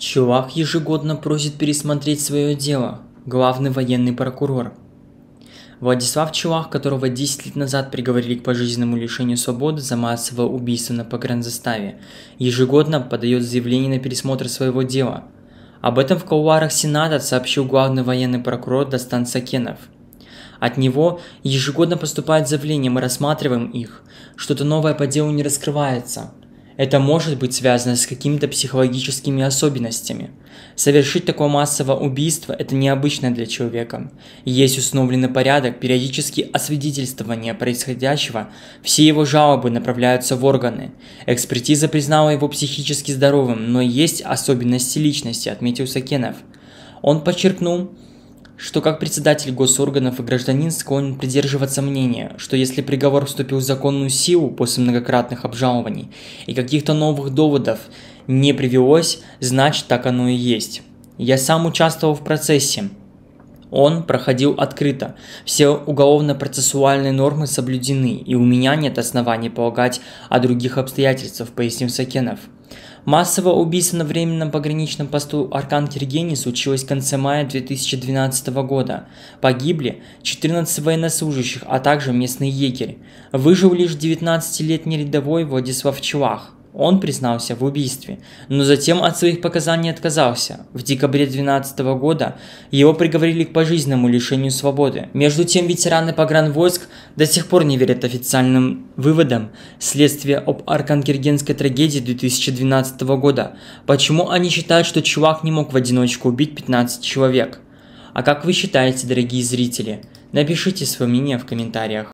Чувак ежегодно просит пересмотреть свое дело, главный военный прокурор. Владислав Чувак, которого 10 лет назад приговорили к пожизненному лишению свободы за массовое убийство на погранзаставе, ежегодно подает заявление на пересмотр своего дела. Об этом в кулуарах Сената сообщил главный военный прокурор Достан Сакенов. От него ежегодно поступают заявления, мы рассматриваем их. Что-то новое по делу не раскрывается. Это может быть связано с какими-то психологическими особенностями. Совершить такое массовое убийство – это необычно для человека. Есть установленный порядок периодически освидетельствования происходящего, все его жалобы направляются в органы. Экспертиза признала его психически здоровым, но есть особенности личности, отметил Сакенов. Он подчеркнул, что как председатель госорганов и гражданин склонен придерживаться мнения, что если приговор вступил в законную силу после многократных обжалований и каких-то новых доводов не привелось, значит так оно и есть. Я сам участвовал в процессе. Он проходил открыто, все уголовно-процессуальные нормы соблюдены, и у меня нет оснований полагать о других обстоятельствах, пояснил Сакенов – Массовое убийство на временном пограничном посту Аркан Киргени случилось в конце мая 2012 года. Погибли 14 военнослужащих, а также местный егерь. Выжил лишь 19-летний рядовой Владислав Челах он признался в убийстве, но затем от своих показаний отказался. В декабре 2012 года его приговорили к пожизненному лишению свободы. Между тем, ветераны погранвойск до сих пор не верят официальным выводам следствия об аркангергенской трагедии 2012 года. Почему они считают, что чувак не мог в одиночку убить 15 человек? А как вы считаете, дорогие зрители? Напишите свое мнение в комментариях.